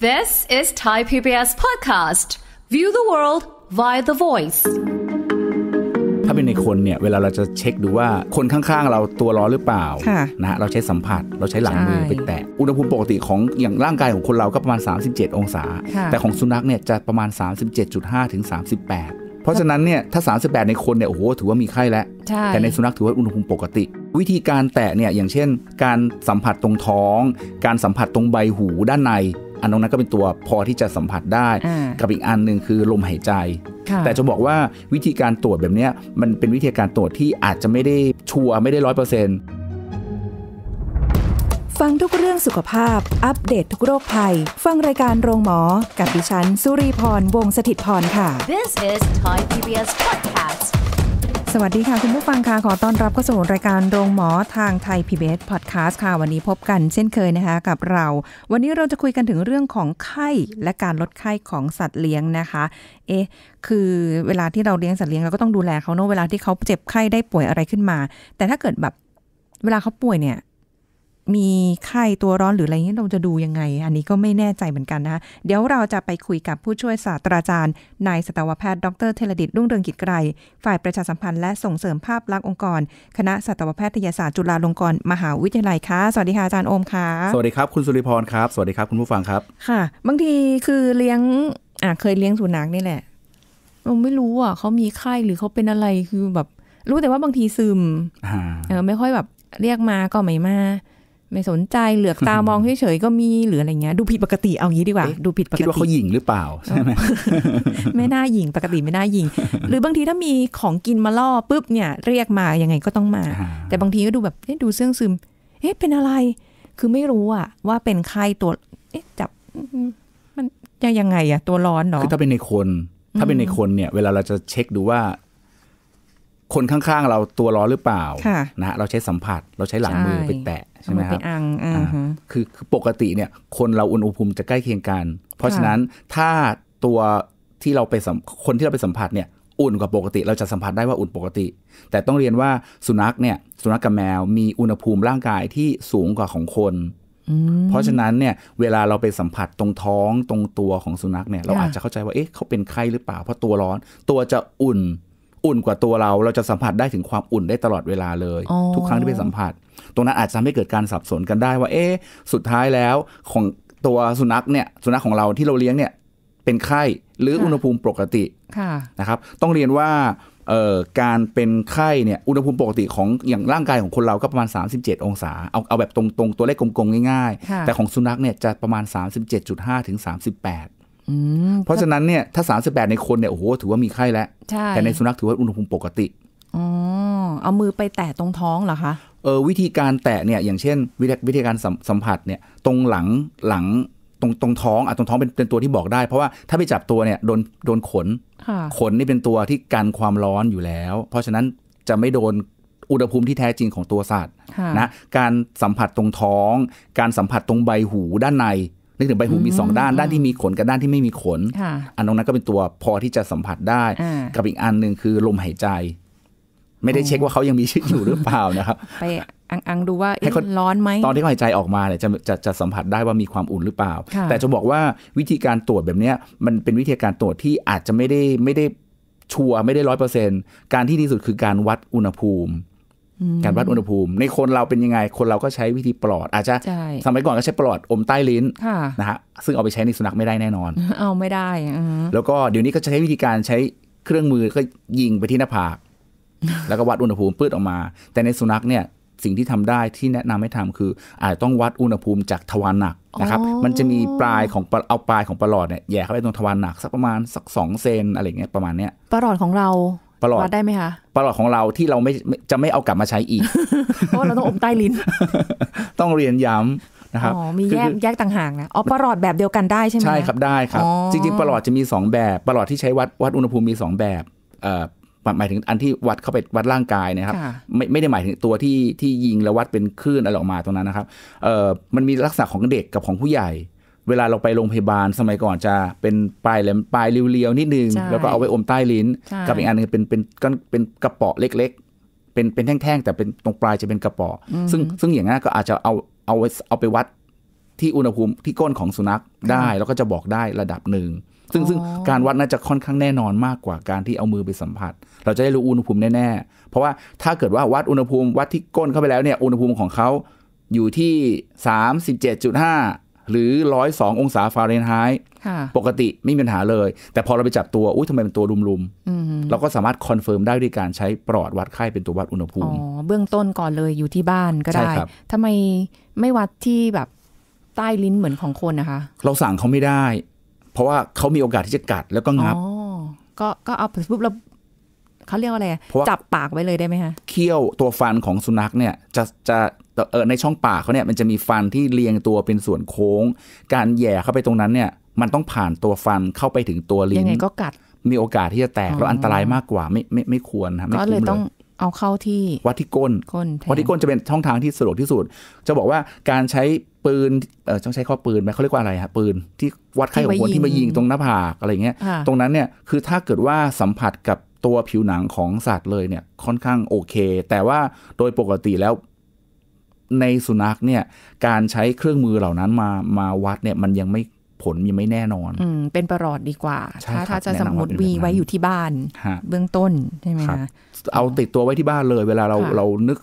This is Thai PBS podcast. View the world via the voice. ถ้าเป็นในคนเนี่ยเวลาเราจะเช็คดูว่าคนข้างๆ เราตัวร้อนหรือเปล่าค่ะนะฮะ เราใช้สัมผัส เราใช้หลังมือไปแตะ อุณหภูมิปกติของอย่างร่างกายของคนเราก็ประมาณ 37 องศาค่ะแต่ของสุนัขเนี่ยจะประมาณ 37.5 ถึง 38 เพราะฉะนั้นเนี่ยถ้า 38 ในคนเนี่ยโอ้โหถือว่ามีไข้แล้วใช่แต่ในสุนัขถือว่าอุณหภูมิปกติ วิธีการแตะเนี่ยอย่างเช่น การสัมผัสตรงท้อง การสัมผัสตรงใบหูด้านในอันตรงนั้นก็เป็นตัวพอที่จะสัมผัสได้ กับอีกอันหนึ่งคือลมหายใจ แต่จะบอกว่าวิธีการตรวจแบบนี้ มันเป็นวิธีการตรวจที่อาจจะไม่ได้ชัวร์ไม่ได้ร้อยเปอร์เซ็นต์ฟังทุกเรื่องสุขภาพ อัปเดตททุกโรคภัย ฟังรายการโรงหมอ กับดิฉันสุรีพรวงศิตพรค่ะ This is Thai PBS Podcast สวัสดีค่ะคุณผู้ฟังค่ะขอต้อนรับเข้าสู่รายการโรงหมอทางไทย PBS Podcast ค่ะวันนี้พบกันเช่นเคยนะคะกับเรา วันนี้เราจะคุยกันถึงเรื่องของไข้และการลดไข้ของสัตว์เลี้ยงนะคะ เอ๊ะคือเวลาที่เราเลี้ยงสัตว์เลี้ยงเราก็ต้องดูแลเขาเนาะเวลาที่เขาเจ็บไข้ได้ป่วยอะไรขึ้นมา แต่ถ้าเกิดแบบเวลาเขาป่วยเนี่ยมีไข้ตัวร้อนหรืออะไรเงี้ยเราจะดูยังไง อันนี้ก็ไม่แน่ใจเหมือนกันนะ เดี๋ยวเราจะไปคุยกับผู้ช่วยศาสตราจารย์นายสตวแพทย์ดรเทลดิตรุ่งเรืองกิจไกร ฝ่ายประชาสัมพันธ์และส่งเสริมภาพลักษณ์องค์กร คณะสัตวแพทยศาสตร์จุฬาลงกรณ์มหาวิทยาลัยค่ะสวัสดีค่ะอาจารย์โอมค่ะ สวัสดีครับคุณสุริพรครับ สวัสดีครับคุณผู้ฟังครับ ค่ะ บางทีคือเลี้ยง อ่ะเคยเลี้ยงสุนัขนี่แหละเราไม่รู้อ่ะ เขามีไข้หรือเขาเป็นอะไร คือแบบ รู้แต่ว่าบางทีซึมอ่าไม่ค่อยแบบเรียกมาก็ไม่มาไม่สนใจเหลือกตามองเฉยๆก็มีหรืออะไรเงี้ย ดูผิดปกติเอางี้ดีกว่า ดูผิดปกติคิดว่าเขาหยิงหรือเปล่าใช่ไหมไม่น่าหยิง ปกติไม่น่าหยิง หรือบางทีถ้ามีของกินมาล่อปุ๊บเนี่ย เรียกมายังไงก็ต้องมา แต่บางทีก็ดูแบบดูเสื่องซึมเอ๊ะเป็นอะไร คือไม่รู้อะว่าเป็นใครตัวเอ๊ะจับมันจะยังไงอะตัวร้อนเนาะคือถ้าเป็นในคน ถ้าเป็นในคนเนี่ยเวลาเราจะเช็คดูว่าคนข้างๆ เราตัวร้อนหรือเปล่านะเราใช้สัมผัสเราใช้หลังมือไปแตะ ใช่ไหมครับคือคือปกติเนี่ยคนเราอุณหภูมิจะใกล้เคียงกัน เพราะฉะนั้นถ้าตัวที่เราไปคนที่เราไปสัมผัสเนี่ยอุ่นกว่าปกติ เราจะสัมผัสได้ว่าอุ่นปกติ แต่ต้องเรียนว่าสุนัขเนี่ยสุนัขกับแมวมีอุณหภูมิร่างกายที่สูงกว่าของคนเพราะฉะนั้นเนี่ยเวลาเราไปสัมผัสตรงท้องตรงตัวของสุนัขเนี่ยเราอาจจะเข้าใจว่าเอ๊ะเขาเป็นไข้หรือเปล่าเพราะตัวร้อนตัวจะอุ่นอุ่นกว่าตัวเรา เราจะสัมผัสได้ถึงความอุ่นได้ตลอดเวลาเลย ทุกครั้งที่ไปสัมผัส ตรงนั้นอาจจะทำให้เกิดการสับสนกันได้ว่าเอ๊ะสุดท้ายแล้วของตัวสุนัขเนี่ยสุนัขของเราที่เราเลี้ยงเนี่ยเป็นไข้หรืออุณหภูมิปกตินะครับต้องเรียนว่าการเป็นไข้เนี่ยอุณหภูมิปกติของอย่างร่างกายของคนเราก็ประมาณ 37 องศาเอาเอาแบบตรง ๆ ตัวเลขกลมๆง่าย ๆ แต่ของสุนัขเนี่ยจะประมาณ 37.5 ถึง 38เพราะฉะนั้นเนี่ยถ้า 38 ในคนเนี่ยโอ้โหถือว่ามีไข้แล้วแต่ในสุนัขถือว่าอุณหภูมิปกติอ๋อเอามือไปแตะตรงท้องเหรอคะเออวิธีการแตะเนี่ยอย่างเช่นวิธีการสัมผัสเนี่ยตรงหลังหลังตรงตรงท้องอ่ะตรงท้องเป็นเป็นตัวที่บอกได้ เพราะว่าถ้าไปจับตัวเนี่ยโดนโดนขน ขนนี่เป็นตัวที่กันความร้อนอยู่แล้ว เพราะฉะนั้นจะไม่โดนอุณหภูมิที่แท้จริงของตัวสัตว์นะการสัมผัสตรงท้อง การสัมผัสตรงใบหูด้านในนึกถึงใบหูมีสองด้านด้านที่มีขนกับด้านที่ไม่มีขน อันตรงนั้นก็เป็นตัวพอที่จะสัมผัสได้ กับอีกอันหนึ่งคือลมหายใจ ไม่ได้เช็คว่าเขายังมีชีวิตอยู่หรือเปล่านะครับไปอังอังดูว่าร้อนไหมตอนที่เขาหายใจออกมาเนี่ยจะจะจะสัมผัสได้ว่ามีความอุ่นหรือเปล่าแต่จะบอกว่าวิธีการตรวจแบบนี้มันเป็นวิธีการตรวจที่อาจจะไม่ได้ไม่ได้ชัวร์ไม่ได้ร้อยเปอร์เซ็นต์การที่ดีสุดคือการวัดอุณหภูมิการวัดอุณหภูมิในคนเราเป็นยังไง คนเราก็ใช้วิธีปลอด อาจจะสมัยก่อนก็ใช้ปลอดอมใต้ลิ้นะนะฮะ ซึ่งเอาไปใช้ในสุนัขไม่ได้แน่นอน เอาไม่ได้แล้วก็เดี๋ยวนี้ก็ใช้วิธีการใช้เครื่องมือก็ยิงไปที่หน้าผากแล้วก็วัดอุณหภูมิปื้ดออกมา แต่ในสุนัขเนี่ยสิ่งที่ทำได้ที่แนะนำให้ทำคืออาจต้องวัดอุณหภูมิจากทวารหนักนะครับ มันจะมีปลายของเอาปลายของปลอดเนี่ยแย่เข้าไปตรงทวารหนักสักประมาณสักสองเซนอะไรเงี้ยประมาณเนี้ยปลอดของเราประหลอดได้ไหมคะประหลอดของเราที่เราไม่จะไม่เอากลับมาใช้อีก เพราะเราต้องอมใต้ลิ้น ต้องเรียนย้ำนะครับอ๋อมีแยกแยกต่างหากนะอ๋อประหลอดแบบเดียวกันได้ใช่ไหมใช่ครับ ได้ครับ จริง ๆประหลอดจะมี2แบบประหลอดที่ใช้วัดวัดอุณหภูมิมี2แบบหมายถึงอันที่วัดเข้าไปวัดร่างกายนะครับ ไม่ไม่ได้หมายถึงตัวที่ที่ยิงแล้ววัดเป็นคลื่นอะไรออกมาตรงนั้นนะครับมันมีลักษณะของเด็กกับของผู้ใหญ่เวลาเราไปโรงพยาบาลสมัยก่อนจะเป็นปลายแหลมปลายเรียวๆนิดนึง แล้วก็เอาไว้อมใต้ลิ้น กับอีกอันนึงเป็นเป็นก้อนเป็นกระป๋อเล็กๆ เป็นเป็นแท่งๆแต่เป็นตรงปลายจะเป็นกระป๋อซึ่งซึ่งอย่างนั้นก็อาจจะเอาเอาเอาไปวัดที่อุณหภูมิที่ก้นของสุนัขได้ แล้วก็จะบอกได้ระดับหนึ่งซึ่งซึ่งการวัดน่าจะค่อนข้างแน่นอนมากกว่าการที่เอามือไปสัมผัส เราจะได้รู้อุณหภูมิแน่ๆเพราะว่าถ้าเกิดว่าวัดอุณหภูมิวัดที่ก้นเข้าไปแล้วเนี่ยอุณหภูมิของเขาอยู่ที่ 37.5หรือ 102 องศาฟาเรนไฮต์ปกติไม่มีปัญหาเลย แต่พอเราไปจับตัวอุ้ยทำไมเป็นตัวรุมๆเราก็สามารถคอนเฟิร์มได้ด้วยการใช้ปลอดวัดไข้เป็นตัววัดอุณหภูมิอ๋อเบื้องต้นก่อนเลยอยู่ที่บ้านก็ได้ทาไมไม่วัดที่แบบใต้ลิ้นเหมือนของคนนะคะ เราสั่งเขาไม่ได้ เพราะว่าเขามีโอกาสที่จะกัดแล้วก็งับก็ก็เอาปุ๊บแล้วเขาเรียกว่าอะไรจับปากไว้เลยได้ไหมคะเคี้ยวตัวฟันของสุนัขเนี่ยจะจะเออในช่องปากเขาเนี่ยมันจะมีฟันที่เรียงตัวเป็นส่วนโค้ง การแย่เข้าไปตรงนั้นเนี่ย มันต้องผ่านตัวฟันเข้าไปถึงตัวลิ้นยังไงก็กัด มีโอกาสที่จะแตก แล้วอันตรายมากกว่าไม่ไม่ไม่ควรนะับก็เลยต้องเอาเข้าที่วัดที่ก้นวัดที่ก้นจะเป็นช่องทางที่สะดวกที่สุด จะบอกว่าการใช้ปืนเออต้องใช้ข้อปืนไหมเขาเรียกว่าอะไรฮะปืนที่วัดไข้ของคนที่มายิงตรงหน้าผากอะไรเงี้ยตรงนั้นเนี่ยคือถ้าเกิดว่าสัมผัสกับตัวผิวหนังของสัตว์เลยเนี่ยค่อนข้างโอเค แต่ว่าโดยปกติแล้วในสุนัขเนี่ยการใช้เครื่องมือเหล่านั้นมามาวัดเนี่ยมันยังไม่ผล ยังไม่แน่นอนอเป็นประหลอดดีกว่า ถ้าถ้าจะสมมติมีไว้อยู่ที่บ้าน เบื้องต้นใช่ไหมคะเอาติดตัวไว้ที่บ้านเลย เวลาเราเรานึก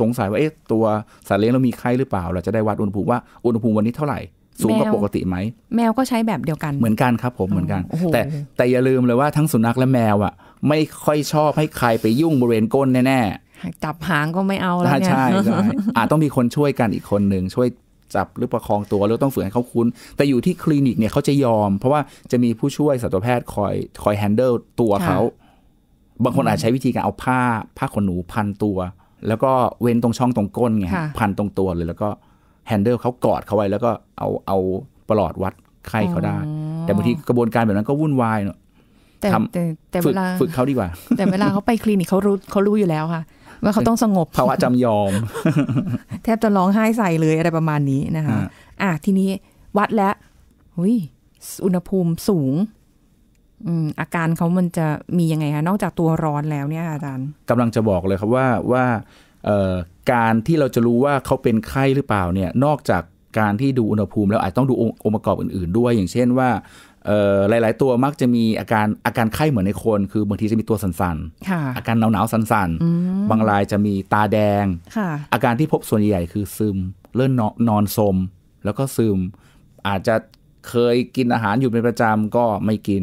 สงสัยว่าเอ๊ะตัวสัตว์เลี้ยงเรามีไข้หรือเปล่า เราจะได้วัดอุณหภูมิว่าอุณหภูมิวันนี้เท่าไหร่ สูงกว่าปกติไหม แมวก็ใช้แบบเดียวกัน เหมือนกันครับผมเหมือนกันแต่แต่อย่าลืมเลยว่าทั้งสุนัขและแมวอ่ะไม่ค่อยชอบให้ใครไปยุ่งบริเวณก้นแน่ๆจับหางก็ไม่เอาแล้วเนี่ยใช่ใช่อาจต้องมีคนช่วยกันอีกคนหนึ่งช่วยจับหรือประคองตัวหรือต้องฝืนให้เขาคุ้น แต่อยู่ที่คลินิกเนี่ยเขาจะยอมเพราะว่าจะมีผู้ช่วยสัตวแพทย์คอย คอยแฮนเดิลตัวเขา บางคนอาจใช้วิธีการเอาผ้าผ้าขนหนูพันตัว แล้วก็เว้นตรงช่องตรงก้นไงพันตรงตัวเลย แล้วก็แฮนเดิลเขากอดเขาไว้แล้วก็เอาเอาปลอดวัดไข้เขาได้ แต่บางทีกระบวนการแบบนั้นก็วุ่นวายเนาะแต่ แต่เวลาฝึกเขาดีกว่า แต่เวลาเขาไปคลินิกเขารู้เขารู้อยู่แล้วค่ะว่าเขาต้องสงบภาวะจำยอม แทบจะร้องไห้ใส่เลยอะไรประมาณนี้นะคะอ่ะทีนี้วัดแล้วอุยอุณหภูมิสูงอาการเขามันจะมียังไงคะนอกจากตัวร้อนแล้วเนี่ยอาจารย์กำลังจะบอกเลยครับว่าว่าการที่เราจะรู้ว่าเขาเป็นไข้หรือเปล่าเนี่ย นอกจากการที่ดูอุณหภูมิแล้ว อาจต้องดูองค์ประกอบอื่นๆ ด้วย อย่างเช่นว่าหลาย ๆ ตัวมักจะมีอาการอาการไข้เหมือนในคน คือบางทีจะมีตัวสั่นๆ อาการหนาว ๆ สั่น ๆ บางรายจะมีตาแดง อาการที่พบส่วนใหญ่คือซึมเลื่อนนอนสมแล้วก็ซึมอาจจะเคยกินอาหารอยู่เป็นประจำก็ไม่กิน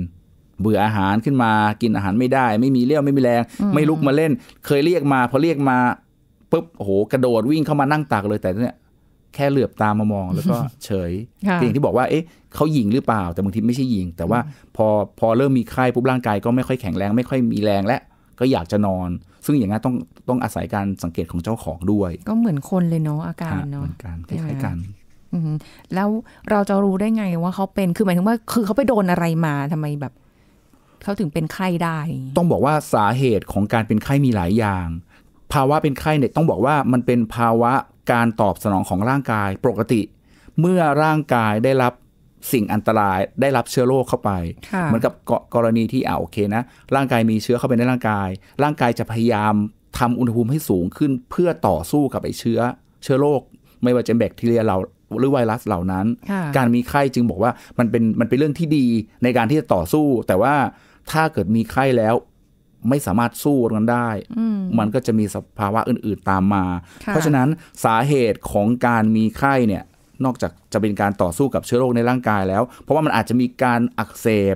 เบื่ออาหารขึ้นมากินอาหารไม่ได้ ไม่มีเลี้ยวไม่มีแรงไม่ลุกมาเล่น เคยเรียกมาพอเรียกมาปุ๊บโอ้โหกระโดดวิ่งเข้ามานั่งตักเลยแต่เนี่ยแค่เหลือบตามามองแล้วก็ เฉยอย่างที่บอกว่า เอ๊ะ เขายิงหรือเปล่า แต่บางทีไม่ใช่ยิง แต่ว่าพอพอเริ่มมีไข้ปุ๊บร่างกายก็ไม่ค่อยแข็งแรง ไม่ค่อยมีแรงและ ก็อยากจะนอน ซึ่งอย่างนั้นต้องต้องอาศัยการสังเกตของเจ้าของด้วย ก็เหมือนคนเลยเนาะอาการเนาะกคล้ายกันแล้วเราจะรู้ได้ไงว่าเขาเป็น คือหมายถึงว่า คือเขาไปโดนอะไรมาทำไมแบบเขาถึงเป็นไข้ได้ ต้องบอกว่าสาเหตุของการเป็นไข้มีหลายอย่าง ภาวะเป็นไข้เนี่ยต้องบอกว่ามันเป็นภาวะการตอบสนองของร่างกายปกติ เมื่อร่างกายได้รับสิ่งอันตรายได้รับเชื้อโรคเข้าไปเหมือนกับกรณีที่อ่าโอเคนะร่างกายมีเชื้อเข้าไปในร่างกาย ร่างกายจะพยายามทำอุณหภูมิให้สูงขึ้น เพื่อต่อสู้กับไอ้เชื้อ เชื้อโรคไม่ว่าจะแบคทีเรียเราหรือไวรัสเหล่านั้น การมีไข้จึงบอกว่ามันเป็นมันเป็นเรื่องที่ดีในการที่จะต่อสู้ แต่ว่าถ้าเกิดมีไข้แล้วไม่สามารถสู้กันได้ มันก็จะมีสภาวะอื่นๆตามมา เพราะฉะนั้นสาเหตุของการมีไข้เนี่ย นอกจากจะเป็นการต่อสู้กับเชื้อโรคในร่างกายแล้ว เพราะว่ามันอาจจะมีการอักเสบ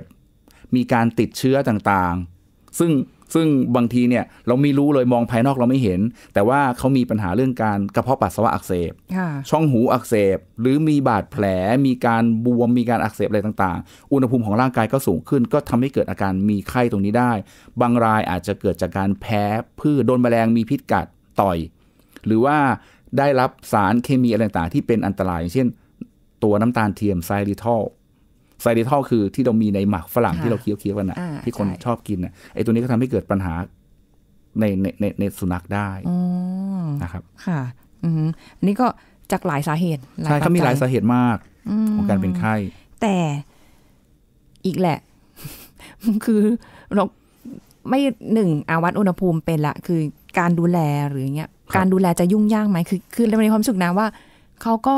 มีการติดเชื้อต่างๆ ซึ่งซึ่งบางทีเนี่ยเราไม่รู้เลยมองภายนอกเราไม่เห็น แต่ว่าเขามีปัญหาเรื่องการกระเพาะปัสสาวะอักเสบช่องหูอักเสบ หรือมีบาดแผลมีการบวมมีการอักเสบอะไรต่าง ๆ อุณหภูมิของร่างกายก็สูงขึ้น ก็ทำให้เกิดอาการมีไข้ตรงนี้ได้ บางรายอาจจะเกิดจากการแพ้พืชโดนแมลงมีพิษกัดต่อย หรือว่าได้รับสารเคมีอะไรต่างๆที่เป็นอันตรายอย่างเช่น ตัวน้ำตาลเทียมไซริทอลไซเิทอลคือ ที่เรามีในหมักฝรั่งที่เราเคี้ยวเคี้ยวกันนะที่คนชอบกินนะไอ้ตัวนี้ก็ทำให้เกิดปัญหา ในในในในสุนัขได้นะครับ ค่ะ อืมนี่ก็จากหลายสาเหตุใช่เขามีหลายสาเหตุมากของการเป็นไข้ แต่อีกแหละ คือเราไม่หนึ่งอาวัดอุณหภูมิเป็นละ คือการดูแลหรือเงี้ยการดูแลจะยุ่งยากไหมคือคือเราในความสุขนะว่าเขาก็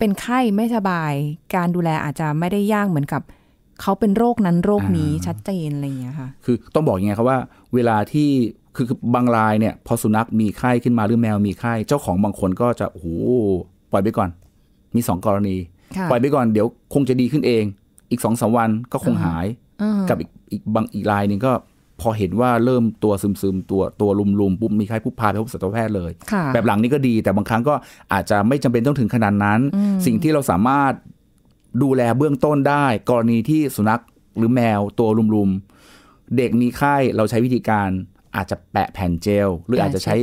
เป็นไข้ไม่สบายการดูแลอาจจะไม่ได้ยากเหมือนกับเขาเป็นโรคนั้นโรคนี้ชัดเจนอะไรอย่างเงี้ยค่ะคือต้องบอกยังไงครับว่าเวลาที่คือบางรายเนี่ย พอสุนัขมีไข้ขึ้นมาหรือแมวมีไข้เจ้าของบางคนก็จะโอ้โหปล่อยไปก่อน มีสองกรณี ปล่อยไปก่อนเดี๋ยวคงจะดีขึ้นเองอีกสองสาวันก็คงหายกับอีกบางอีกรายนึงก็พอเห็นว่าเริ่มตัวซึมซึมตัวตัวลุมุมปุ๊บมีไข้ผู้พาไปพบสัตวแพทย์เลย แบบหลังนี้ก็ดีแต่บางครั้งก็อาจจะไม่จำเป็นต้องถึงขนาดนั้น สิ่งที่เราสามารถดูแลเบื้องต้นได้ กรณีที่สุนัขหรือแมวตัวลุมุมเด็กมีไข้เราใช้วิธีการอาจจะแปะแผ่นเจลหรืออาจจะใช้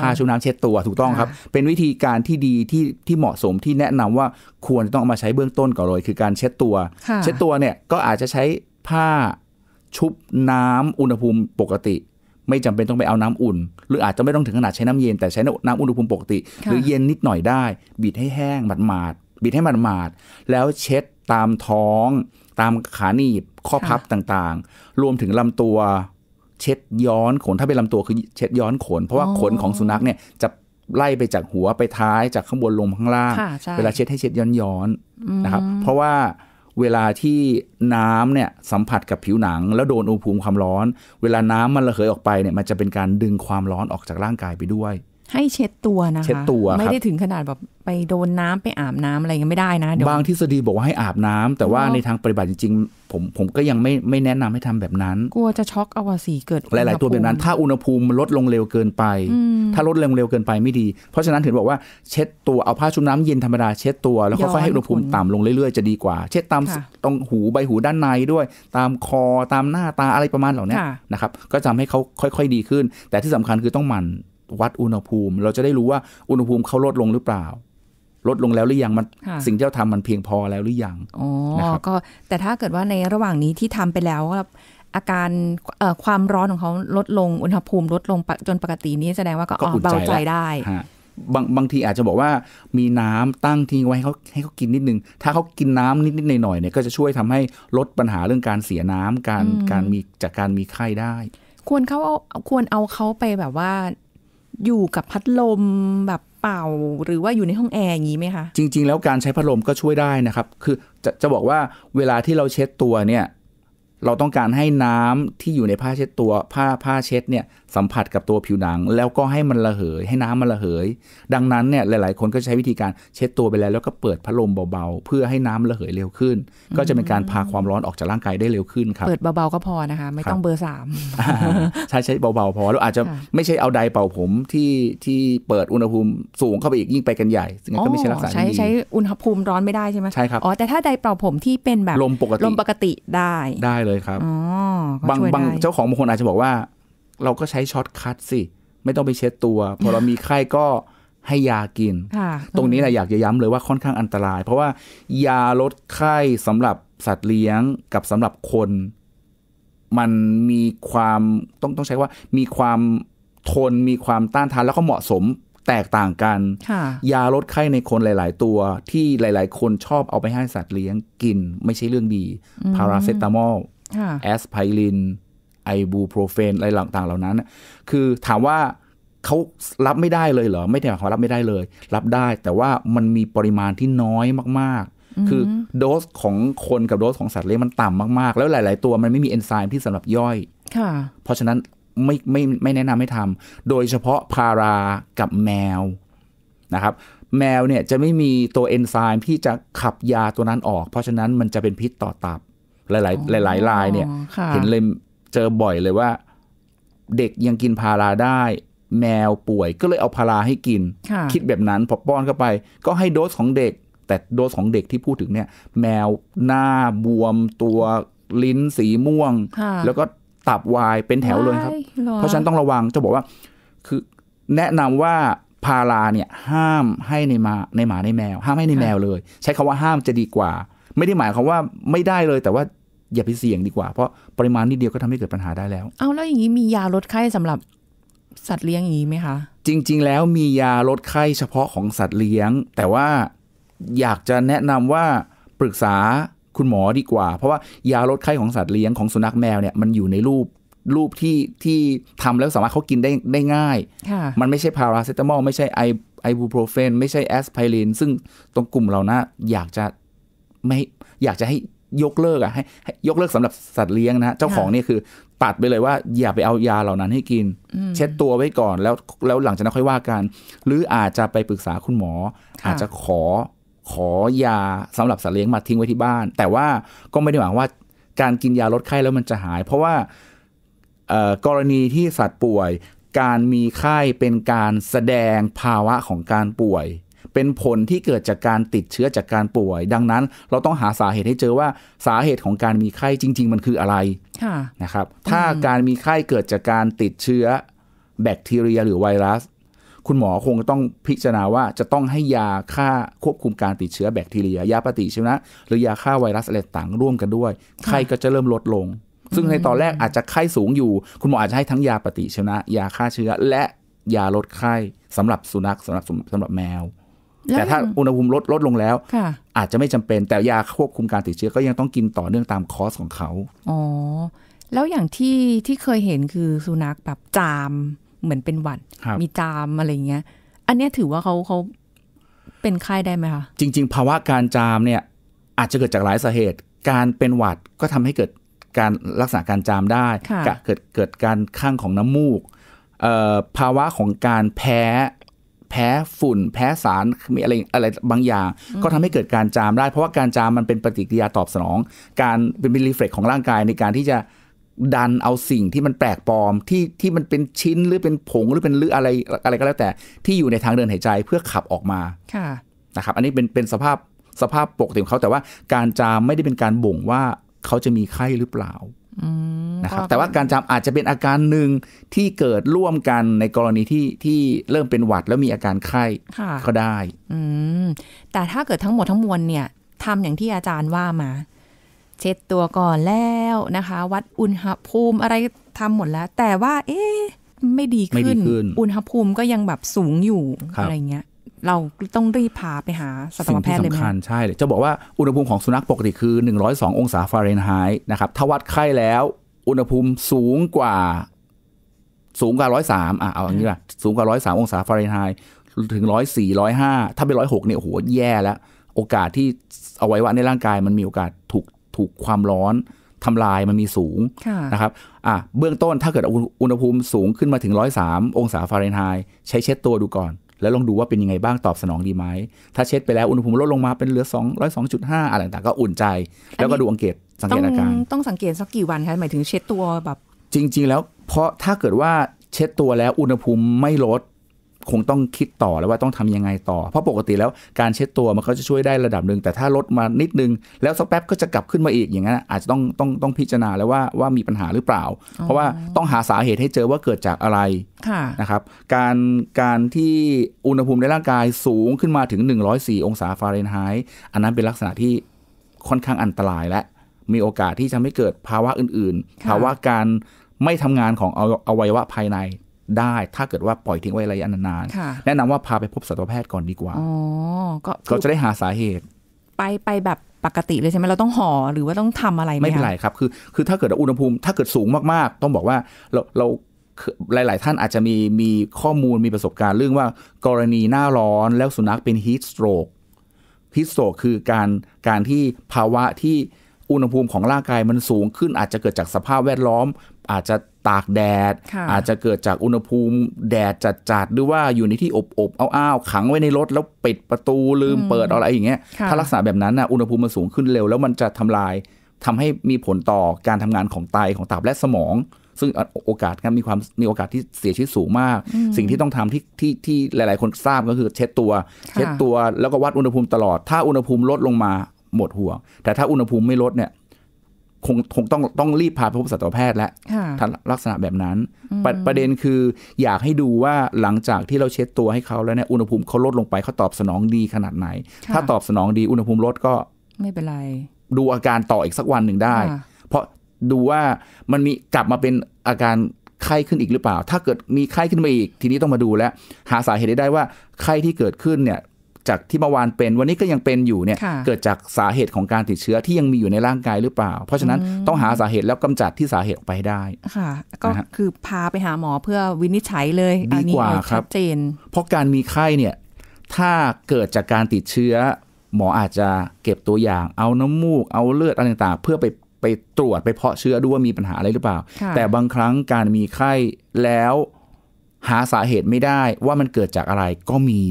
ผ้าชุบน้ำเช็ดตัวถูกต้องครับ เป็นวิธีการที่ดีที่ที่เหมาะสมที่แนะนำว่า ควรจะต้องเอามาใช้เบื้องต้นก่อนเลยคือการเช็ดตัว เช็ดตัวเนี่ยก็อาจจะใช้ผ้าชุบน้ำอุณหภูมิปกติ ไม่จำเป็นต้องไปเอาน้ำอุ่น หรืออาจจะไม่ต้องถึงขนาดใช้น้ำเย็นแต่ใช้น้ำอุณหภูมิปกติหรือเย็นนิดหน่อยได้บีดให้แห้งหมาดๆบีดให้หมาดๆแล้วเช็ดตามท้องตามขาหนีบข้อพับต่างๆ รวมถึงลำตัวเช็ดย้อนขนถ้าเป็นลำตัวคือเช็ดย้อนขน เพราะว่าขนของสุนัขเนี่ยจะไล่ไปจากหัวไปท้ายจากข้างบนลงข้างล่างเวลาเช็ดให้เช็ดย้อนๆนะครับเพราะว่าเวลาที่น้ำเนี่ยสัมผัสกับผิวหนังแล้วโดนอุณหภูมิความร้อน เวลาน้ำมันระเหยออกไปเนี่ยมันจะเป็นการดึงความร้อนออกจากร่างกายไปด้วยให้เช็ดตัวนะคะเช็ดตัวไม่ได้ถึงขนาดแบบไปโดนน้ำไปอาบน้ำอะไรเงี้ยไม่ได้นะบางทฤษฎีบอกว่าให้อาบน้ำ แต่ว่าในทางปฏิบัติจริงๆ ผมผมก็ยังไม่ไม่แนะนำให้ทำแบบนั้นกลัวจะช็อกอวสีเกิด หลาย ๆตัวแบบนั้นถ้าอุณหภูมิลดลงเร็วเกินไป ถ้าลดลงเร็วเกินไปไม่ดี เพราะฉะนั้นถึงบอกว่าเช็ดตัวเอาผ้าชุบน้ำเย็นธรรมดาเช็ดตัวแล้วค่อยๆให้อุณหภูมิต่ำลงเรื่อยๆจะดีกว่า เช็ดตามตรงหูใบหูด้านในด้วย ตามคอตามหน้าตาอะไรประมาณเหล่านี้นะครับ ก็ทำให้เขาค่อยๆดีขึ้น แต่ที่สำคัญคือต้องหมั่นวัดอุณหภูมิ เราจะได้รู้ว่าอุณหภูมิเขาลดลงหรือเปล่า ลดลงแล้วหรือยังมันสิ่งที่เราทำมันเพียงพอแล้วหรือยังอ๋อ ก็แต่ถ้าเกิดว่าในระหว่างนี้ที่ทำไปแล้ว อาการความร้อนของเขาลดลงอุณหภูมิลดลงจนปกตินี้แสดงว่าก็เบาใจได้บางบางทีอาจจะบอกว่ามีน้ำตั้งทิ้งไว้ให้เขาให้เขากินนิดนึงถ้าเขากินน้ำนิดนิดหน่อยๆเนี่ยก็จะช่วยทำให้ลดปัญหาเรื่องการเสียน้ำการการมีจากการมีไข้ได้ ควรเขาควรเอาเขาไปแบบว่าอยู่กับพัดลมแบบเป่าหรือว่าอยู่ในห้องแอร์อย่างนี้ไหมคะ จริง ๆ แล้วการใช้พัดลมก็ช่วยได้นะครับ คือจะจะบอกว่าเวลาที่เราเช็ดตัวเนี่ย เราต้องการให้น้ำที่อยู่ในผ้าเช็ดตัวผ้าผ้าเช็ดเนี่ยสัมผัสกับตัวผิวหนังแล้วก็ให้มันระเหยให้น้ำมันระเหย ดังนั้นเนี่ยหลาย ๆ คนก็ใช้วิธีการเช็ดตัวไปแล้วแล้วก็เปิดพัดลมเบา ๆ เพื่อให้น้ำระเหยเร็วขึ้น ก็จะเป็นการพาความร้อนออกจากร่างกายได้เร็วขึ้นครับเปิดเบา ๆ ก็พอนะคะ ไม่ต้องเบอร์สามใช้ใช้เบาๆ พอแล้วอาจจะไม่ใช่เอาไดเป่าผมที่ที่เปิดอุณหภูมิสูงเข้าไปอีกยิ่งไปกันใหญ่ึงก็ไม่ใช่รักษาใช้ใช้อุณหภูมิร้อนไม่ได้ใช่ไหมใช่ครับอ๋อแต่ถ้าไดเป่าผมที่เป็นแบบลมปกติลมปกติได้ได้เลยครับอ๋อบางบางเจ้าของบางคนอาจจะบอกว่าเราก็ใช้ช็อตคัดสิ ไม่ต้องไปเช็ดตัวพอเรามีไข้ก็ให้ยากิน ตรงนี้แหละอยากจะย้ำเลยว่าค่อนข้างอันตราย เพราะว่ายาลดไข้ สำหรับสัตว์เลี้ยงกับสำหรับคน มันมีความต้องต้องใช้ว่า มีความทนมีความต้านทานแล้วก็เหมาะสมแตกต่างกัน ยาลดไข้ในคนหลาย ๆตัว ที่หลาย ๆ คนชอบเอาไปให้สัตว์เลี้ยงกิน ไม่ใช่เรื่องดีพาราเซตามอลแอสไพรินไอบูโปรเฟนอะไรต่างๆเหล่านั้น คือถามว่าเขารับไม่ได้เลยเหรอ ไม่ได้หมายความรับไม่ได้เลย รับได้แต่ว่ามันมีปริมาณที่น้อยมากๆ คือ โดสของคนกับโดสของสัตว์เลี้ยงมันต่ำมากๆ แล้วหลายๆตัวมันไม่มีเอนไซม์ที่สำหรับย่อยเพราะฉะนั้นไม่ไม่ไม่แนะนำให้ทำ โดยเฉพาะพารา กับแมวนะครับ แมวเนี่ยจะไม่มีตัวเอนไซม์ที่จะขับยาตัวนั้นออก เพราะฉะนั้นมันจะเป็นพิษต่อตับ หลายๆ หลายๆลายเนี่ยเห็นเลยเจอบ่อยเลยว่า เด็กยังกินพาราได้ แมวป่วยก็เลยเอา พารา ให้กิน คิดแบบนั้น พอป้อนเข้าไป ก็ให้โดสของเด็ก แต่โดส ของเด็กที่พูดถึงเนี่ย แมวหน้าบวมตัวลิ้นสีม่วง แล้วก็ตับวายเป็นแถวเลยครับ เพราะฉันต้องระวัง จะบอกว่าคือ แนะนำว่าพาราเนี่ย ห้ามให้ในมาในหมาในแมว ห้ามให้ในแมวเลย ใช้คำว่าห้ามจะดีกว่า ไม่ได้หมายความว่าไม่ได้เลยแต่ว่าอย่าไปเสี่ยงดีกว่า เพราะปริมาณนิดเดียวก็ทำให้เกิดปัญหาได้แล้ว เอาแล้วอย่างนี้มียาลดไข้สำหรับสัตว์เลี้ยงอย่างนี้ไหมคะ จริง ๆ แล้วมียาลดไข้เฉพาะของสัตว์เลี้ยง แต่ว่าอยากจะแนะนำว่าปรึกษาคุณหมอดีกว่า เพราะว่ายาลดไข้ของสัตว์เลี้ยงของสุนัขแมวเนี่ยมันอยู่ในรูปรูปที่ที่ทำแล้วสามารถเขากินได้ได้ง่าย มันไม่ใช่พาราเซตามอลไม่ใช่ไอไอบูโปรเฟนไม่ใช่แอสไพรินซึ่งตรงกลุ่มเรานะ อยากจะไม่อยากจะใหยกเลิกอ่ะให้ยกเลิกสำหรับสัตว์เลี้ยงนะเจ้าของนี่คือตัดไปเลยว่าอย่าไปเอายาเหล่านั้นให้กิน เช็ดตัวไว้ก่อนแล้วแล้วหลังจากนั้นค่อยว่ากันหรืออาจจะไปปรึกษาคุณหมอ อาจจะขอขอยาสำหรับสัตว์เลี้ยงมาทิ้งไว้ที่บ้าน แต่ว่าก็ไม่ได้หมายว่า การกินยาลดไข้แล้วมันจะหาย เพราะว่ากรณีที่สัตว์ป่วย การมีไข้เป็นการแสดงภาวะของการป่วยเป็นผลที่เกิดจากการติดเชื้อจากการป่วย ดังนั้นเราต้องหาสาเหตุให้เจอว่าสาเหตุของการมีไข้จริง ๆ มันคืออะไระนะครับถ้าการมีไข้เกิดจากการติดเชื้อ แบคทีเรียหรือไวรัส คุณหมอคงต้องพิจารณาว่าจะต้องให้ยาฆ่าควบคุมการติดเชื้อแบคทีเรีย ยาปฏิชีวนะ หรือยาฆ่าไวรัสอะไรต่างร่วมกันด้วย ไข้ก็จะเริ่มลดลง ซึ่งในตอนแรกอาจจะไข้สูงอยู่ คุณหมออาจจะให้ทั้งยาปฏิชีวนะ ยาฆ่าเชื้อและยาลดไข้สำหรับสุนัขสำหรับสำหรับแมวแต่ถ้าอุณหภูมิลดลดลงแล้วอาจจะไม่จำเป็นแต่ยาควบคุมการติดเชื้อก็ยังต้องกินต่อเนื่องตามคอสของเขาอ๋อแล้วอย่างที่ที่เคยเห็นคือสุนัขแบบจามเหมือนเป็นหวัด มีจามอะไรเงี้ย อันนี้ถือว่าเขาเขาเป็นไข้ได้ไหมคะจริง ๆ ภาวะการจามเนี่ยอาจจะเกิดจากหลายสาเหตุ การเป็นหวัดก็ทำให้เกิดการรักษาการจามได้เกิดเกิดการข้างของน้ำมูกภาวะของการแพ้แพ้ฝุ่น แพ้สารมีอะไรอะไรบางอย่าง ก็ทำให้เกิดการจามได้เพราะว่าการจามมันเป็นปฏิกิริยาตอบสนอง การเป็นรีเฟล็กของร่างกายในการที่จะดันเอาสิ่งที่มันแปลกปลอมที่ที่มันเป็นชิ้นหรือเป็นผงหรือเป็นหรืออะไรอะไรก็แล้วแต่ที่อยู่ในทางเดินหายใจเพื่อขับออกมาค่ะนะครับ อันนี้เป็นเป็นสภาพสภาพปกติของเขาแต่ว่า การจามไม่ได้เป็นการบ่งว่าเขาจะมีไข้หรือเปล่านะครับแต่ว่าการจำอาจจะเป็นอาการหนึ่งที่เกิดร่วมกันในกรณีที่ที่เริ่มเป็นหวัดแล้วมีอาการไข้ก็ได้ อืแต่ถ้าเกิดทั้งหมดทั้งมวลเนี่ยทำอย่างที่อาจารย์ว่ามา เช็ดตัวก่อนแล้วนะคะ วัดอุณหภูมิอะไรทำหมดแล้ว แต่ว่า เอ๊ะไม่ดีขึ้น อุณหภูมิก็ยังแบบสูงอยู่อะไรเงี้ยเราต้องรีบพาไปหาสัตวแพทย์เลยไหมสำคัญ ใช่เลย จะบอกว่า อุณหภูมิของสุนัขปกติคือ102 องศาฟาเรนไฮต์นะครับถ้าวัดไข้แล้วอุณหภูมิสูงกว่า สูงกว่าร้อยสามอ่ะเอาอย่างนี้ละสูงกว่าร้อยสามองศาฟาเรนไฮต์ถึงร้อยสี่ร้อยห้าถ้าเป็นร้อยหกเนี่ยโหแย่แล้ว โอกาสที่เอาไว้ว่าในร่างกายมันมีโอกาสถูกถูกความร้อนทำลายมันมีสูงนะครับอ่ะเบื้องต้นถ้าเกิดอุณหภูมิสูงขึ้นมาถึงร้อยสามองศาฟาเรนไฮต์ใช้เช็ดตัวดูก่อนแล้วลองดูว่าเป็นยังไงบ้างตอบสนองดีไหม ถ้าเช็ดไปแล้วอุณหภูมิลดลงมาเป็นเหลือ2 0 2 5 อะไรต่างก็อุ่นใจ แล้วก็ดูอังเกตสังเกตอาการ ต้องสังเกตสักกี่วันคะหมายถึงเช็ดตัวแบบ จริงๆแล้ว เพราะถ้าเกิดว่าเช็ดตัวแล้วอุณหภูมิไม่ลดคงต้องคิดต่อแล้วว่าต้องทำยังไงต่อ เพราะปกติแล้วการเช็ดตัวมันก็จะช่วยได้ระดับหนึ่ง แต่ถ้าลดมานิดนึงแล้วสักแป๊บก็จะกลับขึ้นมาอีก อย่างนั้นอาจจะต้องต้องต้องพิจารณาแล้วว่าว่ามีปัญหาหรือเปล่า เพราะว่าต้องหาสาเหตุให้เจอว่าเกิดจากอะไรนะครับการการที่อุณหภูมิในร่างกายสูงขึ้นมาถึง 104 องศาฟาเรนไฮต์อันนั้นเป็นลักษณะที่ค่อนข้างอันตรายและ มีโอกาสที่จะไม่เกิดภาวะอื่นๆภาวะการไม่ทำงานของอวัยวะภายในได้ถ้าเกิดว่าปล่อยทิ้งไว้ระยะนานๆ แนะนำว่าพาไปพบสัตวแพทย์ก่อนดีกว่าก็จะได้หาสาเหตุ ไปไปแบบปกติเลยใช่ไหมเราต้องห่อหรือว่าต้องทำอะไรไหมไม่เป็นไรครับ คือ คือถ้าเกิดอุณหภูมิ ถ้าเกิดสูงมากๆ ต้องบอกว่าเราเราหลายๆท่านอาจจะมีมีข้อมูลมีประสบการณ์ เรื่องว่ากรณีหน้าร้อนแล้วสุนัขเป็นฮีทสโตรกฮีทสโตรกคือการการที่ภาวะที่อุณหภูมิของร่างกายมันสูง ขึ้นอาจจะเกิดจากสภาพแวดล้อมอาจจะตากแดด อาจจะเกิดจากอุณหภูมิแดดจัดๆหรือว่าอยู่ในที่อบๆอ้าวๆขังไว้ในรถแล้วปิดประตูลืมเปิดอะไรอย่างเงี้ย ถ้ารักษาแบบนั้นนะอุณหภูมิมันสูงขึ้นเร็วแล้วมันจะทำลายทำให้มีผลต่อการทำงานของไตของตับและสมอง ซึ่งโอกาสมีความมีโอกาสที่เสียชีวิตสูงมาก สิ่งที่ต้องทำที่ที่ที่หลาย ๆ คนทราบก็คือเช็ดตัว เช็ดตัวแล้วก็วัดอุณหภูมิตลอด ถ้าอุณหภูมิลดลงมาหมดห่วง แต่ถ้าอุณหภูมิไม่ลดเนี่ยคงคงต้องต้องรีบพาไปพบสัตวแพทย์แล้วลักษณะแบบนั้นปประเด็นคือ อยากให้ดูว่าหลังจากที่เราเช็ดตัวให้เขาแล้วเนี่ยอุณหภูมิเขาลดลงไปเขาตอบสนองดีขนาดไหน ถ้าตอบสนองดี อุณหภูมิลดก็ไม่เป็นไรดูอาการต่ออีกสักวันหนึ่งได้ เพราะดูว่ามันมีกลับมาเป็นอาการไข้ขึ้นอีกหรือเปล่า ถ้าเกิดมีไข้ขึ้นมาอีกทีนี้ต้องมาดูแล้วหาสาเหตุได้ว่าไข้ที่เกิดขึ้นเนี่ยจากที่เมื่อวานเป็นวันนี้ก็ยังเป็นอยู่เนี่ยเกิดจากสาเหตุของการติดเชื้อที่ยังมีอยู่ในร่างกายหรือเปล่า เพราะฉะนั้นต้องหาสาเหตุแล้วกำจัดที่สาเหตุออกไปได้ค่ะก็คือพาไปหาหมอเพื่อวินิจฉัยเลย ดีกว่าครับเจนเพราะการมีไข้เนี่ย ถ้าเกิดจากการติดเชื้อหมออาจจะเก็บตัวอย่างเอาน้ำมูกเอาเลือดอะไรต่างๆเพื่อไปไปตรวจไปเพาะเชื้อดูว่ามีปัญหาอะไรหรือเปล่า แต่บางครั้งการมีไข้แล้ว หาสาเหตุไม่ได้ว่ามันเกิดจากอะไรก็มี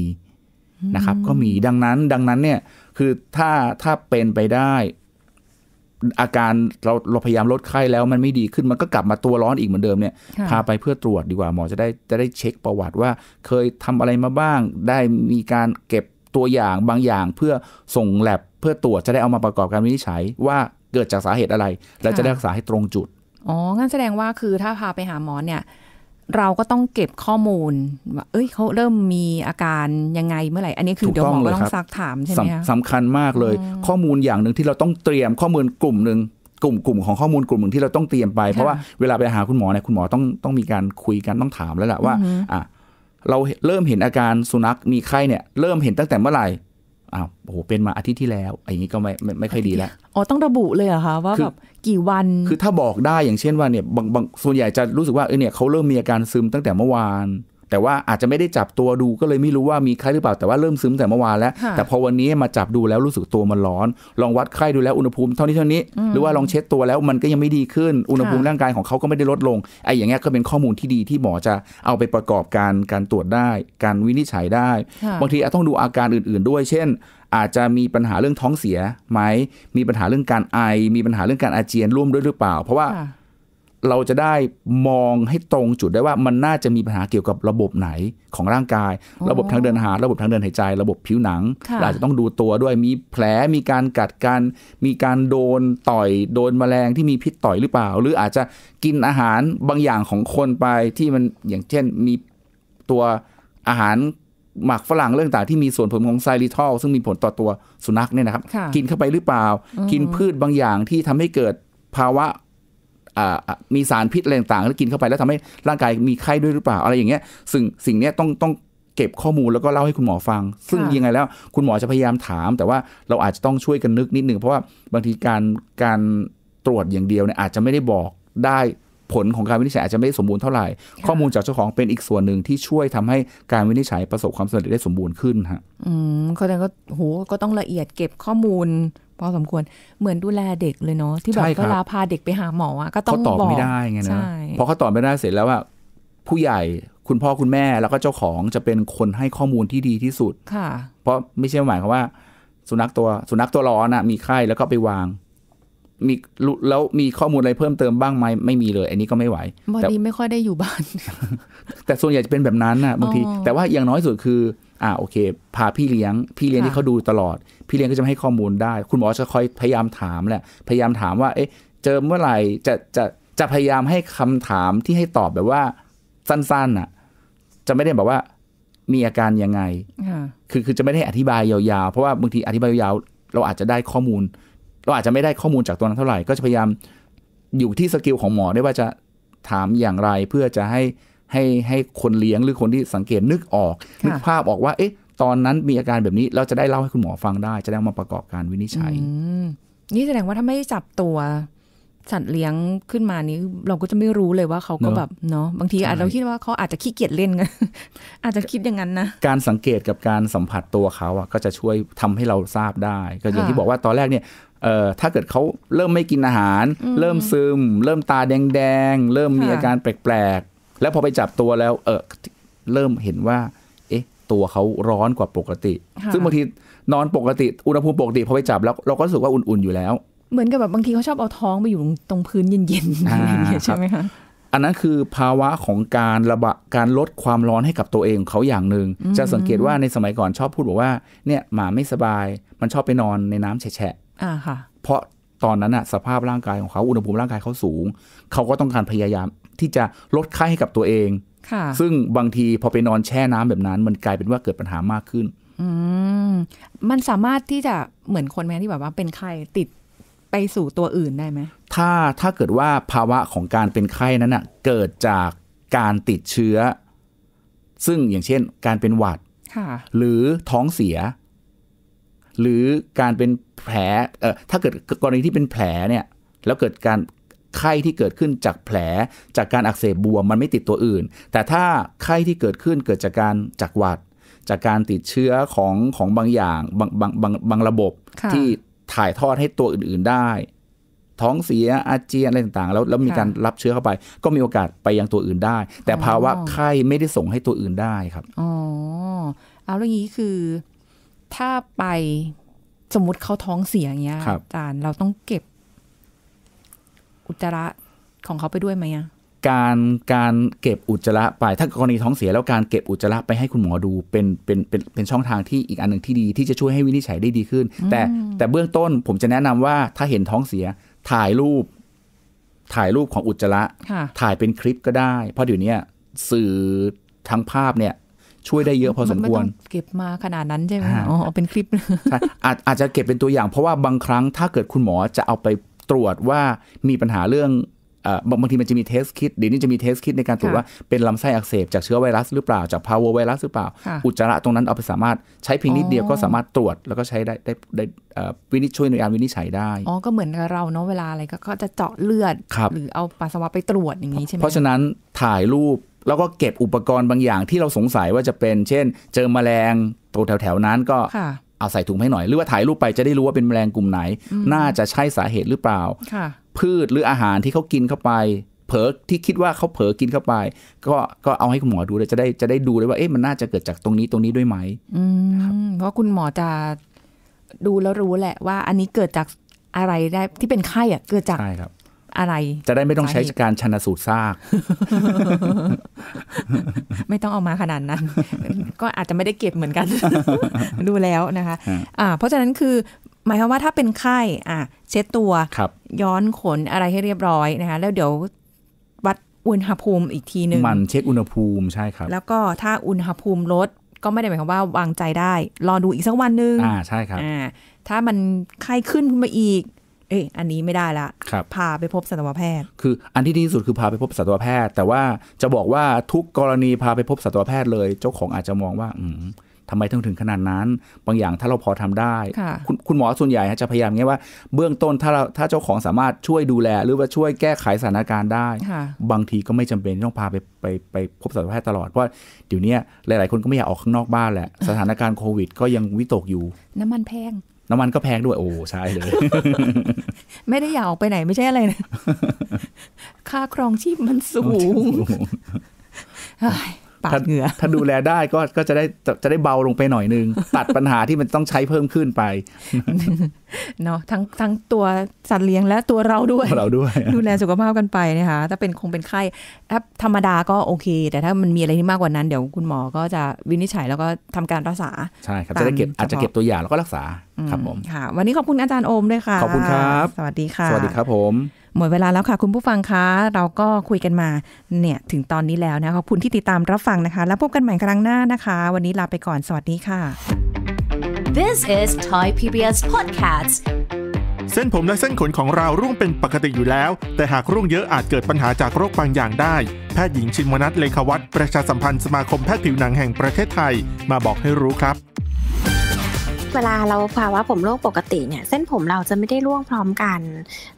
นะครับ ก็มีดังนั้นดังนั้นเนี่ยคือถ้าถ้าเป็นไปได้ อาการเราเราพยายามลดไข้แล้วมันไม่ดีขึ้นมันก็กลับมาตัวร้อนอีกเหมือนเดิมเนี่ยพาไปเพื่อตรวจดีกว่าหมอจะได้จะได้เช็คประวัติว่าเคยทำอะไรมาบ้าง ได้มีการเก็บตัวอย่างบางอย่างเพื่อส่งแลบเพื่อตรวจจะได้เอามาประกอบการวินิจฉัยว่าเกิดจากสาเหตุอะไรและจะได้รักษาให้ตรงจุดอ๋องั้นแสดงว่าคือถ้าพาไปหาหมอเนี่ยเราก็ต้องเก็บข้อมูลว่า เอ้ยเขาเริ่มมีอาการยังไงเมื่อไหร่ อันนี้คือเดี๋ยวหมอต้องซักถามใช่ไหมคะสำคัญมากเลย ข้อมูลอย่างหนึ่งที่เราต้องเตรียมข้อมูลกลุ่มหนึ่งกลุ่มกลุ่มของข้อมูลกลุ่มหนึ่งที่เราต้องเตรียมไปเพราะว่าเวลาไปหาคุณหมอเนี่ยคุณหมอต้องต้องมีการคุยกันต้องถามแล้วแหละว่าอ่ะเราเริ่มเห็นอาการสุนัขมีไข้เนี่ยเริ่มเห็นตั้งแต่เมื่อไหร่อ้าวโอ้โหเป็นมาอาทิตย์ที่แล้วอย่างนี้ก็ไม่ไม่ไค่อยดีแล้วอ๋อต้องระบุเลยเหรอคะว่าแบบกี่วันคือถ้าบอกได้อย่างเช่นว่าเนี่ยบางบางส่วนใหญ่จะรู้สึกว่าเออเนี่ยเขาเริ่มมีอาการซึมตั้งแต่เมื่อวานแต่ว่าอาจจะไม่ได้จับตัวดูก็เลยไม่รู้ว่ามีไข้หรือเปล่าแต่ว่าเริ่มซึมแต่เมื่อวานแล้ว แต่พอวันนี้มาจับดูแล้วรู้สึกตัวมันร้อน ลองวัดไข้ดูแล้วอุณหภูมิเท่านี้เท่านี้หรือว่าลองเช็ดตัวแล้วมันก็ยังไม่ดีขึ้นอุณหภูมิร่างกายของเขาก็ไม่ได้ลดลง ไอ้อย่างเงี้ยก็เป็นข้อมูลที่ดีที่หมอจะเอาไปประกอบการการตรวจได้ การวินิจฉัยได้ บางทีอาจต้องดูอาการอื่นๆด้วยเช่น อาจจะมีปัญหาเรื่องท้องเสียไหมมีปัญหาเรื่องการไอมีปัญหาเรื่องการอาเจียนร่วมด้วยหรือเปล่า เพราะว่าเราจะได้มองให้ตรงจุดได้ว่ามันน่าจะมีปัญหาเกี่ยวกับระบบไหนของร่างกาย ระบบทางเดินอาหารระบบทางเดินหายใจ ระบบผิวหนังอาจจะต้องดูตัวด้วยมีแผลมีการกัดกัน มีการโดน ต่อยโดนแมลงที่มีพิษต่อยหรือเปล่า หรืออาจจะกินอาหารบางอย่างของคนไปที่มันอย่างเช่นมีตัวอาหารหมักฝรั่งเรื่องต่างที่มีส่วนผสมของไซริทอลซึ่งมีผลต่อตัวสุนัขเนี่ยนะครับ กินเข้าไปหรือเปล่า กินพืชบางอย่างที่ทำให้เกิดภาวะมีสารพิษอะไรต่างๆแล้วกินเข้าไปแล้วทำให้ร่างกายมีไข้ด้วยหรือเปล่า อะไรอย่างเงี้ยซึ่งสิ่งนี้ต้องต้องเก็บข้อมูลแล้วก็เล่าให้คุณหมอฟัง ซึ่งยังไงแล้ว คุณหมอจะพยายามถาม แต่ว่าเราอาจจะต้องช่วยกันนึกนิดนึงเพราะว่าบางทีการการตรวจอย่างเดียวเนี่ยอาจจะไม่ได้บอกได้ผลของการวินิจฉัยอาจจะไม่สมบูรณ์เท่าไหร่ข้อมูลจากเจ้าของเป็นอีกส่วนหนึ่งที่ช่วยทำให้การวินิจฉัยประสบความสำเร็จได้สมบูรณ์ขึ้นฮะอืมเขาแต่ก็โหก็ต้องละเอียดเก็บข้อมูลพอสมควรเหมือนดูแลเด็กเลยเนาะที่แบบเวลาพาเด็กไปหาหมออ่ะก็ต้องอตอบไม่ได้ไงนะพอเขาตอบไม่ได้เสร็จแล้วว่า ผู้ใหญ่คุณพ่อคุณแม่แล้วก็เจ้าของจะเป็นคนให้ข้อมูลที่ดีที่สุดค่ะ เพราะไม่ใช่หมายความว่า สุนัขตัวสุนัขตัวร้อนอ่ะมีไข้ แล้วก็ไปวางมีแล้วมีข้อมูลอะไรเพิ่มเติมบ้างไหมไม่มีเลย อันนี้ก็ไม่ไหวบอดีไม่ค่อยได้อยู่บ้าน แต่ส่วนใหญ่จะเป็นแบบนั้นนะบางที แต่ว่าอย่างน้อยสุดคือ อ่าโอเคพาพี่เลี้ยง พี่เลี้ยงที่เขาดูตลอดพี่เลี้ยงก็จะให้ข้อมูลได้ คุณหมอจะคอยพยายามถามแหละพยายามถามว่า เอ๊ะเจอเมื่อไหร่จะจะจะพยายามให้คำถามที่ให้ตอบแบบว่า สั้นๆน่ะ จะไม่ได้แบบว่ามีอาการยังไงคือคือจะไม่ได้อธิบายยาวๆเพราะว่าบางทีอธิบายยาวเราอาจจะได้ข้อมูลเราอาจจะไม่ได้ข้อมูลจากตัวนั้นเท่าไหร่ ก็จะพยายามอยู่ที่สกิลของหมอได้ว่าจะถามอย่างไรเพื่อจะให้ให้ให้คนเลี้ยงหรือคนที่สังเกตนึกออก นึกภาพออกว่า เอ๊ะ ตอนนั้นมีอาการแบบนี้ เราจะได้เล่าให้คุณหมอฟังได้ จะได้มาประกอบการวินิจฉัยนี่แสดงว่าถ้าไม่จับตัว สัตว์เลี้ยงขึ้นมานี้ เราก็จะไม่รู้เลยว่าเขาก็แบบเนาะบางทีอาจเราคิดว่าเขาอาจจะขี้เกียจเล่นกงอาจจะคิดอย่างนั้นนะการสังเกตกับการสัมผัสตัวเขาอ่ะก็จะช่วยทำให้เราทราบได้ ก็อย่างที่บอกว่าตอนแรกเนี่ยเอ่อถ้าเกิดเขาเริ่มไม่กินอาหาร เริ่มซึม เริ่มตาแดงๆ เริ่มมีอาการแปลกๆแล้วพอไปจับตัวแล้วเออเริ่มเห็นว่า เอ๊ะ ตัวเขาร้อนกว่าปกติ ซึ่งบางทีนอนปกติอุณหภูมิปกติพอไปจับแล้วเราก็รู้สึกว่าอุ่นๆอยู่แล้ว เหมือนกับแบบบางทีเขาชอบเอาท้องไปอยู่ตรงพื้นเย็นๆอะไรอย่างเงี้ยใช่ไหมคะอันนั้นคือภาวะของการระบะการลดความร้อนให้กับตัวเองเขาอย่างหนึ่งจะสังเกตว่าในสมัยก่อนชอบพูดบอกว่าเนี่ยหมาไม่สบาย มันชอบไปนอนในน้ำแฉะเพราะตอนนั้นอะสภาพร่างกายของเขา อุณหภูมิร่างกายเขาสูง เขาก็ต้องการพยายามที่จะลดไข้ให้กับตัวเองซึ่งบางทีพอไปนอนแช่น้ำแบบนั้น มันกลายเป็นว่าเกิดปัญหามากขึ้นอมมันสามารถที่จะเหมือนคนแม้ที่แบบว่าเป็นไข้ติดไปสู่ตัวอื่นได้ไหม ถ้าถ้าเกิดว่าภาวะของการเป็นไข้นั้นอะเกิดจากการติดเชื้อ ซึ่งอย่างเช่น การเป็นหวัดหรือท้องเสียหรือการเป็นแผล เอ่อ ถ้าเกิดกรณีที่เป็นแผลเนี่ย แล้วเกิดการไข้ที่เกิดขึ้นจากแผล จากการอักเสบบวมมันไม่ติดตัวอื่น แต่ถ้าไข้ที่เกิดขึ้นเกิดจากการจากหวัด จากการติดเชื้อของของบางอย่างบางบางบางบางระบบที่ถ่ายทอดให้ตัวอื่น ๆ ได้ ท้องเสียอาเจียนอะไรต่างๆ แล้วแล้วมีการรับเชื้อเข้าไป ก็มีโอกาสไปยังตัวอื่นได้ แต่ภาวะไข้ไม่ได้ส่งให้ตัวอื่นได้ครับอ๋อเอาเรื่องนี้คือถ้าไปสมมติเขาท้องเสียอย่างเงี้ยอาจารย์เราต้องเก็บ อุจจาระของเขาไปด้วยไหมอ่ะ การการเก็บอุจจาระไปถ้ากรณีท้องเสียแล้วการเก็บอุจจาระไปให้คุณหมอดูเป็นเป็นเป็นเป็นช่องทางที่อีกอันหนึ่งที่ดีที่จะช่วยให้วินิจฉัยได้ดีขึ้น แต่แต่เบื้องต้นผมจะแนะนำว่าถ้าเห็นท้องเสียถ่ายรูปถ่ายรูปของอุจจาระถ่ายเป็นคลิปก็ได้ เพราะเดี๋ยวนี้สื่อทางภาพเนี่ยช่วยได้เยอะพอสมควรเก็บมาขนาดนั้นใช่ไหมอ๋อเป็นคลิปอาจอาจจะเก็บเป็นตัวอย่าง เพราะว่าบางครั้งถ้าเกิดคุณหมอจะเอาไปตรวจว่ามีปัญหาเรื่องบางทีมันจะมีเทสคิดเดี๋ยวนี้จะมีเทสคิดในการตรวจว่าเป็นลำไส้อักเสบ จากเชื้อไวรัสหรือเปล่า จากพาวเวอร์ไวรัสหรือเปล่า อุจจาระตรงนั้นเอาไปสามารถใช้เพียงนิดเดียวก็สามารถตรวจแล้วก็ใช้ได้ได้ไดวินิจช่วยในกานวินิจฉัยได้อ๋อก็เหมือนเราเนาะเวลาอะไรก็จะเจาะเลือดหรือเอาปัสสาวะไปตรวจอย่างนี้ใช่ไหมเพราะฉะนั้นถ่ายรูปแล้วก็เก็บอุปกรณ์บางอย่างที่เราสงสัยว่าจะเป็น เช่น เจอมแมลงตัวแถวๆ นั้นก็เอาใส่ถุงให้หน่อย หรือว่าถ่ายรูปไปจะได้รู้ว่าเป็นแมลงกลุ่มไหน น่าจะใช่สาเหตุหรือเปล่าพืชหรืออาหารที่เขากินเข้าไป เผลอที่คิดว่าเขาเผลอกินเข้าไป ก็ก็เอาให้คุณหมอดูเลยจะได้จะได้ดูเลยว่าเอ๊ะมันน่าจะเกิดจากตรงนี้ตรงนี้ด้วยไหมเพราะคุณหมอจะดูแล้วรู้แหละว่า อันนี้เกิดจากอะไรได้ที่เป็นไข้อะเกิดจากอะไรจะได้ไม่ต้องใช้การชนะสูตรซาก ไม่ต้องเอามาขนาดนั้นก็อาจจะไม่ได้เก็บเหมือนกัน ดูแล้วนะคะาเพราะฉะนั้นคือ หมายความว่าถ้าเป็นไข้อ่เช็ดตัว ย้อนขนอะไรให้เรียบร้อยนะคะแล้วเดี๋ยววัดอุณหภูมิอีกทีหนึ่งมันเช็คอุณหภูมิใช่ครับ แล้วก็ถ้าอุณหภูมิลดก็ไม่ได้หมายความว่าวางใจได้ รอดูอีกสักวันหนึ่งอ่าใช่ครับอ่าถ้ามันไข้ขึ้นมาอีกเอ้ยอันนี้ไม่ได้ละครับพาไปพบสัตวแพทย์ คืออันที่ดีที่สุดคือพาไปพบสัตวแพทย์ แต่ว่าจะบอกว่าทุกกรณีพาไปพบสัตวแพทย์เลย เจ้าของอาจจะมองว่าอืทำไมต้องถึงขนาดนั้น บางอย่าง ถ้าเราพอทำได้คคุณหมอส่วนใหญ่จะพยายามเงี้ยว่าเบื้องต้นถ้าเราถ้าเจ้าของสามารถช่วยดูแลหรือว่าช่วยแก้ไขสถานการณ์ได้ บางทีก็ไม่จำเป็นต้องพาไปไปไปพบสัตวแพทย์ตลอด เพราะเดี๋ยวนี้หลาย ๆคนก็ไม่อยากออกข้างนอกบ้านแหละสถานการณ์โควิด ก็ยังวิตกอยู่ น้ำมันแพงน้ำมันก็แพงด้วยโอ้ใช่เลย ไม่ได้อยากออกไปไหนไม่ใช่อะไรนะค่าครองชีพมันสูงาดเหงื่อถ้าดูแลได้ก็ก็จะได้จะได้เบาลงไปหน่อยนึงตัดปัญหาที่มันต้องใช้เพิ่มขึ้นไปเนาะทั้งทั้งตัวสัตว์เลี้ยงและตัวเราด้วยเราด้วย ดูแลสุขภาพกันไปนะคะถ้าเป็นคงเป็นไข้ถ้าธรรมดาก็โอเค แต่ถ้ามันมีอะไรที่มากกว่านั้น เดี๋ยวคุณหมอก็จะวินิจฉัยแล้วก็ทำการรักษา ใช่ครับจะได้เก็บอาจจะเก็บตัวอย่างแล้วก็รักษา ครับผมค่ะ วันนี้ขอบคุณอาจารย์โอมด้วยค่ะขอบคุณครับ สวัสดีค่ะสวัสดีครับผมหมดเวลาแล้วค่ะ คุณผู้ฟังคะ เราก็คุยกันมา เนี่ย ถึงตอนนี้แล้วนะขอบคุณที่ติดตามรับฟังนะคะ แล้วพบกันใหม่ครั้งหน้านะคะ วันนี้ลาไปก่อน สวัสดีค่ะ This is Thai PBS Podcast เส้นผมและเส้นขนของเราร่วงเป็นปกติอยู่แล้ว แต่หากร่วงเยอะอาจเกิดปัญหาจากโรคบางอย่างได้ แพทย์หญิงชินมนัทเลขวัตประชาสัมพันธ์สมาคมแพทย์ผิวหนังแห่งประเทศไทยมาบอกให้รู้ครับเวลาเราภาวะผมโรคปกติเนี่ยเส้นผมเราจะไม่ได้ร่วงพร้อมกัน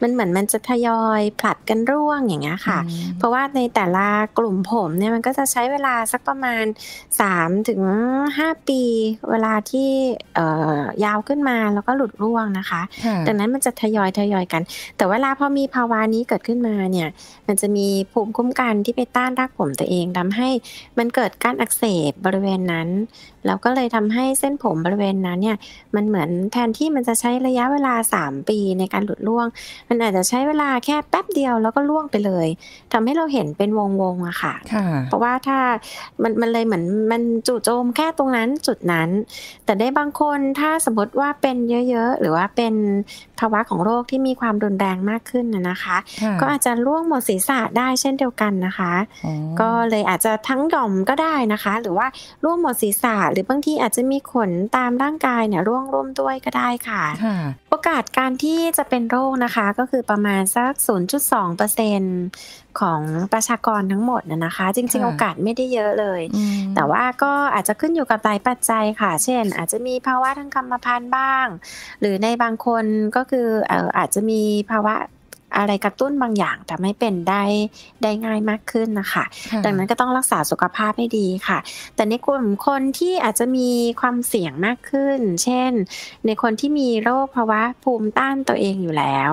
มันเหมือนมันจะทยอยผลัดกันร่วงอย่างเงี้ยค่ะ เพราะว่าในแต่ละกลุ่มผมเนี่ยมันก็จะใช้เวลาสักประมาณ3ถึง5ปีเวลาที่ยาวขึ้นมาแล้วก็หลุดร่วงนะคะดังนั้นมันจะทยอยทยอยกัน แต่เวลาพอมีภาวะนี้เกิดขึ้นมาเนี่ยมันจะมีภูมิคุ้มกันที่ไปต้านรากผมตัวเองทำให้มันเกิดการอักเสบบริเวณนั้นแล้วก็เลยทำให้เส้นผมบริเวณนั้นเนี่ยมันเหมือนแทนที่มันจะใช้ระยะเวลา 3 ปีในการหลุดล่วง มันอาจจะใช้เวลาแค่แป๊บเดียวแล้วก็ล่วงไปเลย ทำให้เราเห็นเป็นวงวงอะค่ะ เพราะว่าถ้ามันมันเลยเหมือนมันจู่โจมแค่ตรงนั้นจุดนั้น แต่ได้บางคนถ้าสมมติว่าเป็นเยอะๆ หรือว่าเป็นภาวะของโรคที่มีความรุนแรงมากขึ้นนะคะ ก็อาจจะล่วงหมดศีรษะได้เช่นเดียวกันนะคะ ก็เลยอาจจะทั้งหย่อมก็ได้นะคะ หรือว่าล่วงหมดศีรษะ หรือบางทีอาจจะมีขนตามร่างกายเนี่ยร่วงร่วมด้วยก็ได้ค่ะโอกาสการที่จะเป็นโรคนะคะก็คือประมาณสัก0.2%เของประชากรทั้งหมดนะคะ จริงๆโอกาสไม่ได้เยอะเลย แต่ว่าก็อาจจะขึ้นอยู่กับหลายปัจจัยค่ะ เช่นอาจจะมีภาวะทางกรรมพันธุ์บ้าง หรือในบางคนก็คืออาจจะมีภาวะอะไรกระตุ้นบางอย่างแต่ไม่เป็นได้ได้ง่ายมากขึ้นนะคะ ดังนั้นก็ต้องรักษาสุขภาพให้ดีค่ะ แต่ในกลุ่มคนที่อาจจะมีความเสี่ยงมากขึ้น เช่นในคนที่มีโรคภาวะภูมิต้านตัวเองอยู่แล้ว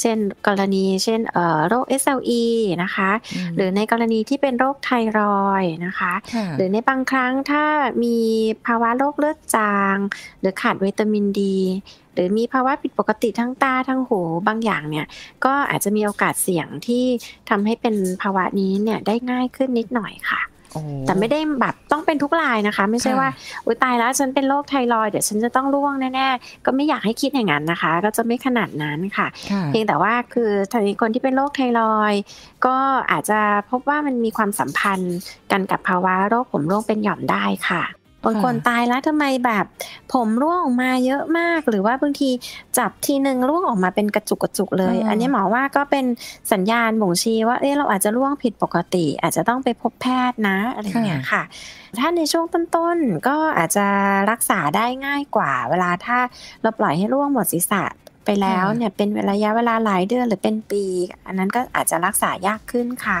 เช่นกรณีเช่นโรค SLE นะคะ หรือในกรณีที่เป็นโรคไทรอยนะคะ หรือในบางครั้งถ้ามีภาวะโรคเลือดจาง หรือขาดวิตามินดีหรือมีภาวะผิดปกติทั้งตาทั้งหูบางอย่างเนี่ยก็อาจจะมีโอกาสเสี่ยงที่ทำให้เป็นภาวะนี้เนี่ยได้ง่ายขึ้นนิดหน่อยค่ะแต่ไม่ได้แบบต้องเป็นทุกรายนะคะ ไม่ใช่ว่า อุ้ยตายแล้วฉันเป็นโรคไทรอยเดี๋ยวฉันจะต้องร่วงแน่ๆก็ไม่อยากให้คิดอย่างนั้นนะคะก็จะไม่ขนาดนั้นค่ะ เพียงแต่ว่าคือคนที่เป็นโรคไทรอยก็อาจจะพบว่ามันมีความสัมพันธ์กันกับภาวะโรคผมร่วงเป็นหย่อมได้ค่ะบางคนตายแล้วทำไมแบบผมร่วงออกมาเยอะมาก หรือว่าบางทีจับทีหนึ่งร่วงออกมาเป็นกระจุกกระจุกเลย อันนี้หมอว่าก็เป็นสัญญาณบ่งชี้ว่าเอะเราอาจจะร่วงผิดปกติ อาจจะต้องไปพบแพทย์นะอะไรเงี้ยค่ะ ถ้าในช่วงต้นๆก็อาจจะรักษาได้ง่ายกว่า เวลาถ้าเราปล่อยให้ร่วงหมดศีรษะไปแล้วเนี่ยเป็นระยะเวลาหลายเดือนหรือเป็นปี อันนั้นก็อาจจะรักษายากขึ้นค่ะ